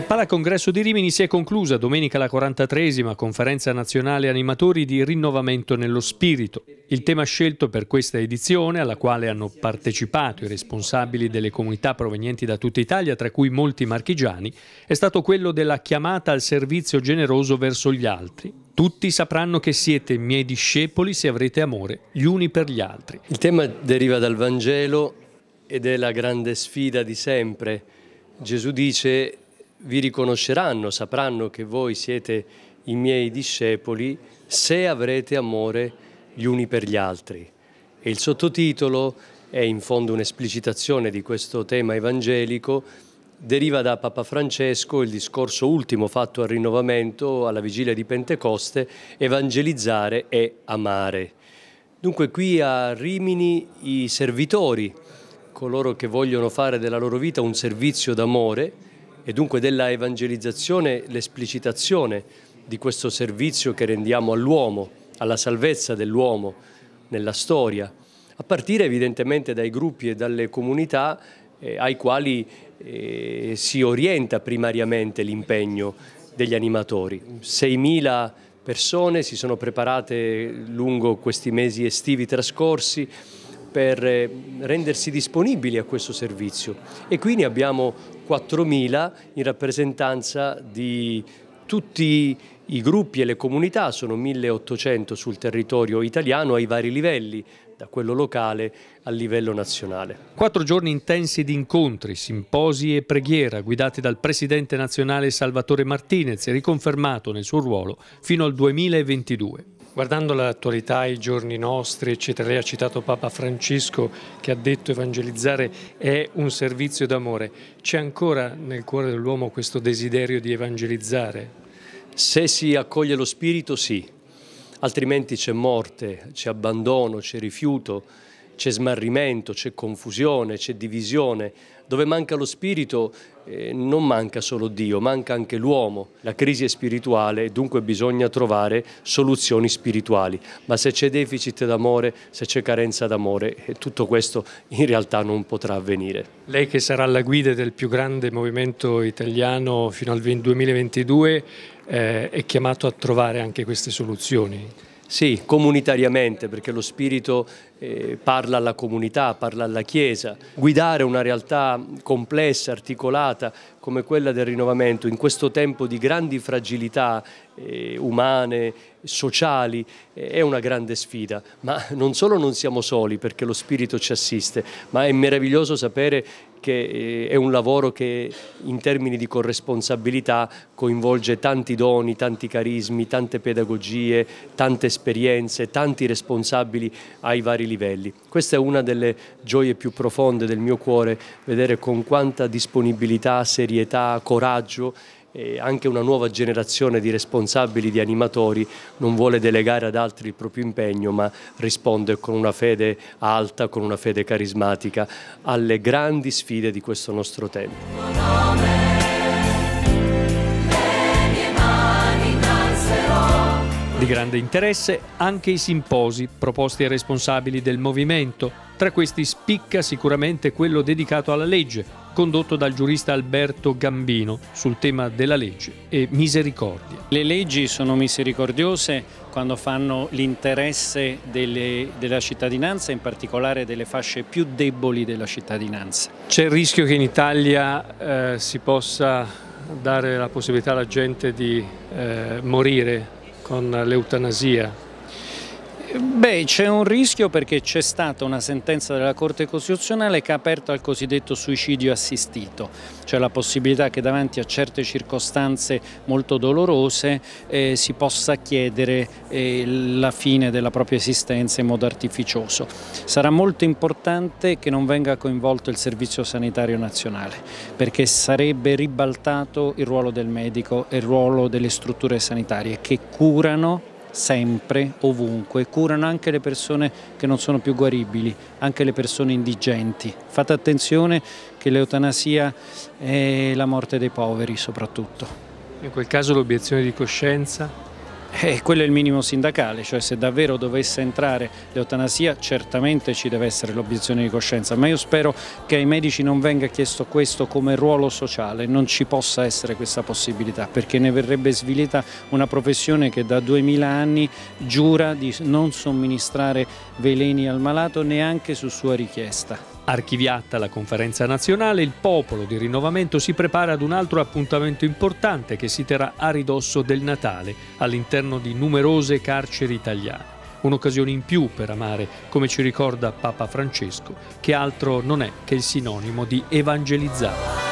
Al Palacongresso di Rimini si è conclusa domenica la 43esima conferenza nazionale animatori di rinnovamento nello spirito. Il tema scelto per questa edizione, alla quale hanno partecipato i responsabili delle comunità provenienti da tutta Italia, tra cui molti marchigiani, è stato quello della chiamata al servizio generoso verso gli altri. Tutti sapranno che siete miei discepoli se avrete amore gli uni per gli altri. Il tema deriva dal Vangelo ed è la grande sfida di sempre. Gesù dice vi riconosceranno, sapranno che voi siete i miei discepoli se avrete amore gli uni per gli altri. E il sottotitolo è in fondo un'esplicitazione di questo tema evangelico, deriva da Papa Francesco il discorso ultimo fatto al rinnovamento alla vigilia di Pentecoste, evangelizzare e amare. Dunque qui a Rimini i servitori, coloro che vogliono fare della loro vita un servizio d'amore, e dunque della evangelizzazione l'esplicitazione di questo servizio che rendiamo all'uomo, alla salvezza dell'uomo nella storia, a partire evidentemente dai gruppi e dalle comunità eh, ai quali eh, si orienta primariamente l'impegno degli animatori. 6.000 persone si sono preparate lungo questi mesi estivi trascorsi per eh, rendersi disponibili a questo servizio e quindi abbiamo 4.000 in rappresentanza di tutti i gruppi e le comunità, sono 1.800 sul territorio italiano ai vari livelli, da quello locale a livello nazionale. Quattro giorni intensi di incontri, simposi e preghiera guidati dal presidente nazionale Salvatore Martinez, riconfermato nel suo ruolo fino al 2022. Guardando l'attualità, i giorni nostri, eccetera, lei ha citato Papa Francesco che ha detto evangelizzare è un servizio d'amore. C'è ancora nel cuore dell'uomo questo desiderio di evangelizzare? Se si accoglie lo spirito, sì, altrimenti c'è morte, c'è abbandono, c'è rifiuto c'è smarrimento, c'è confusione, c'è divisione. Dove manca lo spirito eh, non manca solo Dio, manca anche l'uomo. La crisi è spirituale e dunque bisogna trovare soluzioni spirituali. Ma se c'è deficit d'amore, se c'è carenza d'amore, eh, tutto questo in realtà non potrà avvenire. Lei che sarà la guida del più grande movimento italiano fino al 2022 eh, è chiamato a trovare anche queste soluzioni? Sì, comunitariamente, perché lo spirito eh, parla alla comunità, parla alla Chiesa. Guidare una realtà complessa, articolata come quella del rinnovamento in questo tempo di grandi fragilità eh, umane, sociali, eh, è una grande sfida. Ma non solo non siamo soli perché lo spirito ci assiste, ma è meraviglioso sapere che eh, è un lavoro che in termini di corresponsabilità coinvolge tanti doni, tanti carismi, tante pedagogie, tante esperienze, tanti responsabili ai vari livelli. Questa è una delle gioie più profonde del mio cuore, vedere con quanta disponibilità, serietà, coraggio anche una nuova generazione di responsabili, di animatori, non vuole delegare ad altri il proprio impegno, ma risponde con una fede alta, con una fede carismatica alle grandi sfide di questo nostro tempo. Di grande interesse anche i simposi proposti ai responsabili del movimento, tra questi spicca sicuramente quello dedicato alla legge, condotto dal giurista Alberto Gambino sul tema della legge e misericordia. Le leggi sono misericordiose quando fanno l'interesse delle, della cittadinanza, in particolare delle fasce più deboli della cittadinanza. C'è il rischio che in Italia eh, si possa dare la possibilità alla gente di eh, morire con l'eutanasia Beh, c'è un rischio perché c'è stata una sentenza della Corte Costituzionale che ha aperto al cosiddetto suicidio assistito, cioè la possibilità che davanti a certe circostanze molto dolorose eh, si possa chiedere eh, la fine della propria esistenza in modo artificioso. Sarà molto importante che non venga coinvolto il Servizio Sanitario Nazionale perché sarebbe ribaltato il ruolo del medico e il ruolo delle strutture sanitarie che curano sempre, ovunque, curano anche le persone che non sono più guaribili, anche le persone indigenti. Fate attenzione che l'eutanasia è la morte dei poveri soprattutto. In quel caso l'obiezione di coscienza? E eh, quello è il minimo sindacale, cioè se davvero dovesse entrare l'eutanasia certamente ci deve essere l'obiezione di coscienza, ma io spero che ai medici non venga chiesto questo come ruolo sociale, non ci possa essere questa possibilità, perché ne verrebbe svilita una professione che da 2000 anni giura di non somministrare veleni al malato neanche su sua richiesta. Archiviata la conferenza nazionale, il popolo di rinnovamento si prepara ad un altro appuntamento importante che si terrà a ridosso del Natale all'interno di numerose carceri italiane. Un'occasione in più per amare, come ci ricorda Papa Francesco, che altro non è che il sinonimo di evangelizzare.